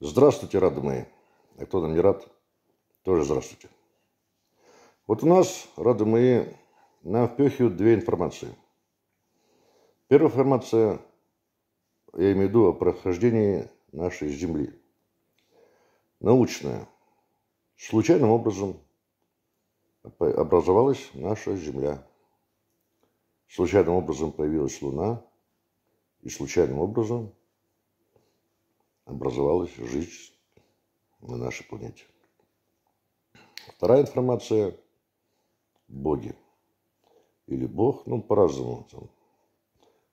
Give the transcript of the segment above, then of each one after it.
Здравствуйте, рады мои. А кто нам не рад, тоже здравствуйте. Вот у нас, рады мои, нам впихивают две информации. Первая информация, я имею в виду о прохождении нашей Земли. Научная. Случайным образом образовалась наша Земля. Случайным образом появилась Луна. И случайным образом – образовалась жизнь на нашей планете. Вторая информация – боги. Или бог, ну, по-разному, там,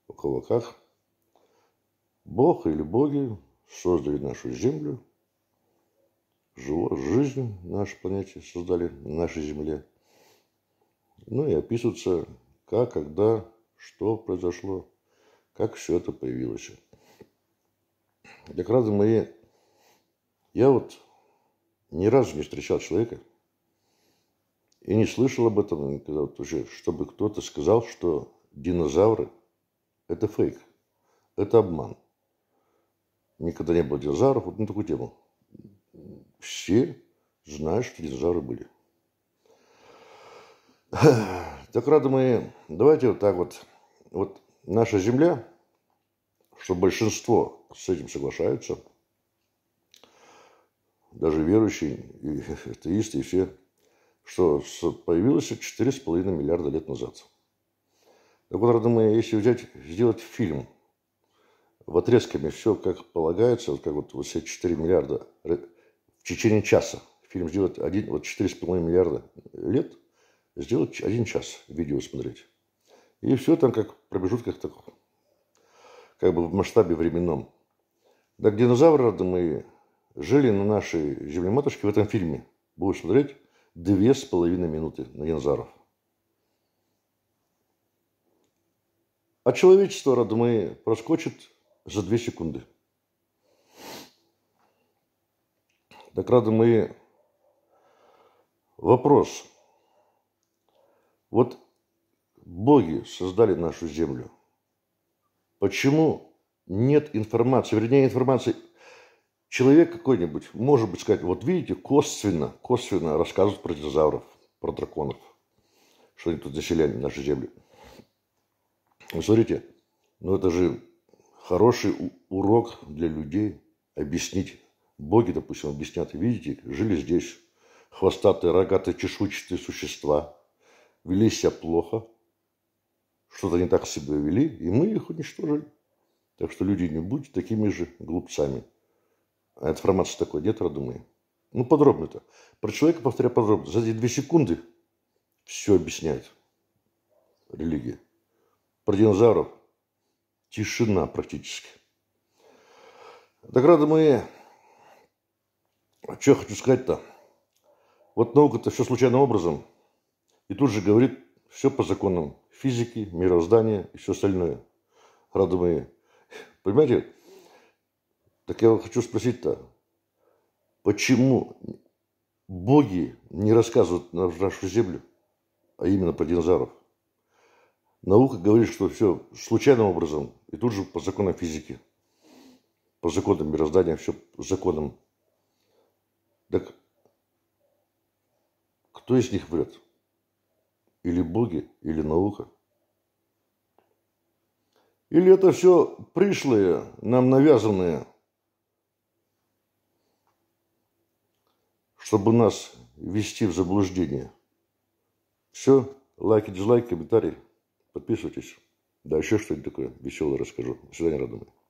в кулаках. Бог или боги создали нашу Землю, живо, жизнь на нашей планете создали, на нашей Земле. Ну и описывается, как, когда, что произошло, как все это появилось. Так якраз мои, Я вот ни разу не встречал человека и не слышал об этом никогда вот уже, чтобы кто-то сказал, что динозавры – это фейк, это обман. Никогда не было динозавров, вот на такую тему. Все знают, что динозавры были. Так, рады мои, давайте вот так вот. Вот наша Земля, что большинство с этим соглашаются. Даже верующие, и атеисты, и все, что появилось 4,5 миллиарда лет назад. Так вот, родные, если взять, сделать фильм в отрезками, все как полагается, вот как вот все 4 миллиарда в течение часа, фильм сделать один, вот 4,5 миллиарда лет, сделать один час видео смотреть. И все там как в промежутках такого, как бы в масштабе временном. Так динозавры, мы жили на нашей землематушке в этом фильме. Будешь смотреть две с половиной минуты на динозавров. А человечество, мы, проскочит за две секунды. Так, мы. вопрос. Вот боги создали нашу землю. Почему нет информации, вернее информации, человек какой-нибудь может быть сказать, вот видите, косвенно, косвенно рассказывают про динозавров, про драконов, что они тут заселяли нашу землю. Вы ну, смотрите, ну это же хороший урок для людей объяснить. Боги, допустим, объяснят, видите, жили здесь хвостатые, рогатые, чешуйчатые существа, вели себя плохо, что-то не так себя вели, и мы их уничтожили. Так что люди не будьте такими же глупцами. А это формация такой, нет родные. Ну, подробно-то. Про человека, повторяю, подробно. За эти две секунды все объясняет религия. Про динозавров тишина практически. Так, родумые, а что хочу сказать-то? Вот наука-то все случайным образом. И тут же говорит все по законам физики, мироздания и все остальное. Родумые, Понимаете? Так я хочу спросить-то, почему боги не рассказывают на нашу землю, а именно про динозавров? Наука говорит, что все случайным образом, и тут же по законам физики, по законам мироздания, все по законам. Так кто из них врет? Или боги, или наука? Или это все пришлые, нам навязанные, чтобы нас ввести в заблуждение? Все, лайки, дизлайки, комментарии. Подписывайтесь. Да еще что-нибудь такое веселое расскажу. До свидания, родные.